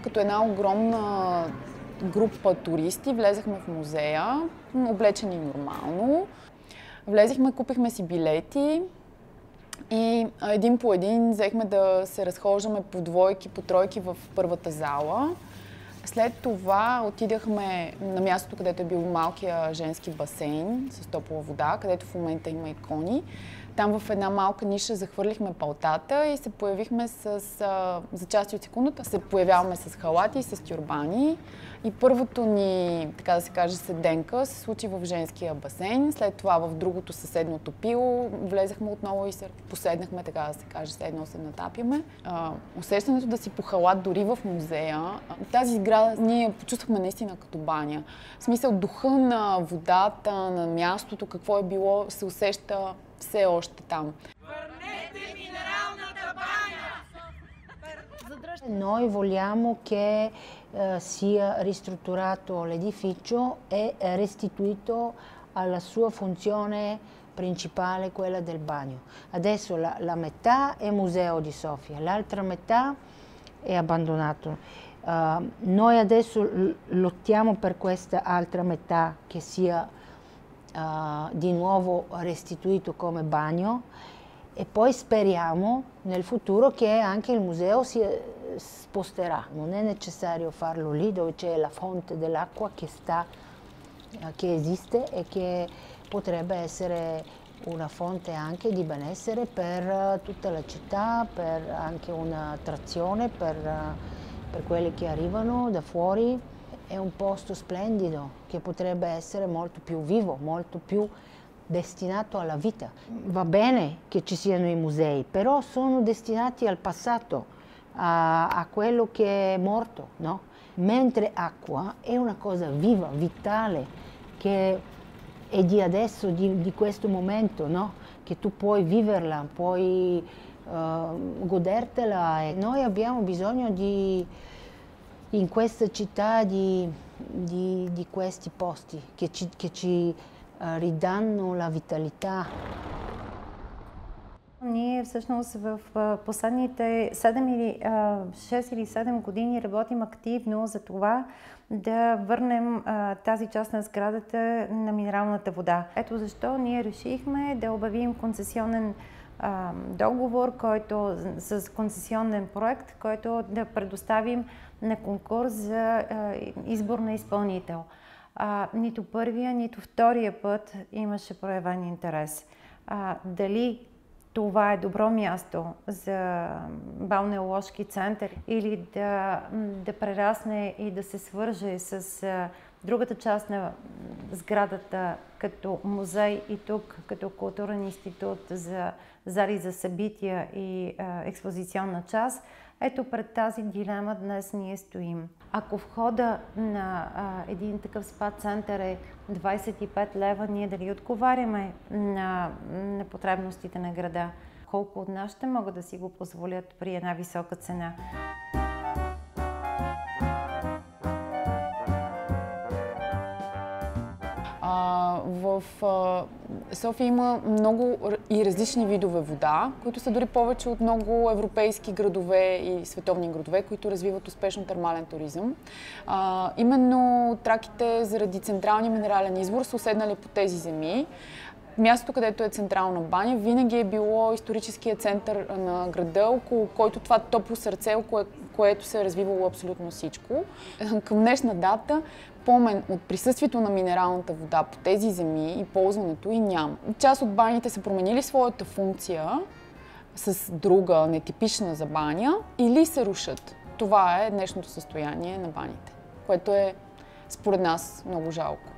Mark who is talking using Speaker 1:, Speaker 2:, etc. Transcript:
Speaker 1: като една огромна група туристи влезахме в музея, облечени нормално. Влезехме, купихме си билети и един по един взехме да се разхождаме по двойки, по тройки в първата зала. След това отидахме на мястото, където е бил малкия женски басейн с топла вода, където в момента има икони. Там в една малка ниша захвърлихме палтата и се появихме с, а, за части от секундата, се появяваме с халати и с тюрбани. И първото ни, така да се каже, седенка се случи в женския басейн, след това в другото съседно пило влезахме отново и се поседнахме, така да се каже, след едно се натапяме. А, усещането да си по халат дори в музея, тази сграда ние почувствахме наистина като баня. В смисъл духа на водата, на мястото, какво е било, се усеща все още там. Върнете
Speaker 2: минералната
Speaker 1: баня! Noi
Speaker 3: vogliamo che eh, sia ristrutturato l'edificio e restituito alla sua funzione principale, quella del bagno. Adesso la, la metà è museo di Sofia, l'altra metà è abbandonato. Uh, noi adesso lottiamo per questa altra metà che sia uh, di nuovo restituito come bagno e poi speriamo nel futuro che anche il museo si eh, sposterà, non è necessario farlo lì dove c'è la fonte dell'acqua che, eh, che, esiste e che potrebbe essere una fonte anche di benessere per tutta la città, per anche un'attrazione per, per quelli che arrivano da fuori è un posto splendido che potrebbe essere molto più vivo, molto più destinato alla vita. Va bene che ci siano i musei, però sono destinati al passato, a, a quello che è morto, no? Mentre acqua è una cosa viva, vitale, che è di adesso, di, di questo momento, no? Che tu puoi viverla, puoi uh, godertela. E noi abbiamo bisogno di in questa città di, di, di questi posti che ci, che ci uh, ridanno la vitalità.
Speaker 2: Ние всъщност в последните 7 или 6 или 7 години работим активно за това да върнем тази част на сградата на минералната вода. Ето защо ние решихме да обявим концесионен договор, който с концесионен проект, който да предоставим на конкурс за избор на изпълнител. А, нито първия, нито втория път имаше проявен интерес. А, дали това е добро място за балнеоложки център или да, да прерасне и да се свърже с другата част на сградата като музей и тук като културен институт за зали за събития и а, експозиционна част. Ето пред тази дилема днес ние стоим. Ако входа на а, един такъв спа център е 25 лева, ние дали отговаряме на, на потребностите на града? Колко от нас ще могат да си го позволят при една висока цена?
Speaker 1: в София има много и различни видове вода, които са дори повече от много европейски градове и световни градове, които развиват успешно термален туризъм. именно траките заради централния минерален избор са уседнали по тези земи. Мястото, където е Централна баня, винаги е било историческия център на града, около който това топло сърце, около което се е развивало абсолютно всичко. Към днешна дата помен от присъствието на минералната вода по тези земи и ползването и няма. Част от баните са променили своята функция с друга, нетипична за баня, или се рушат. Това е днешното състояние на баните, което е според нас много жалко.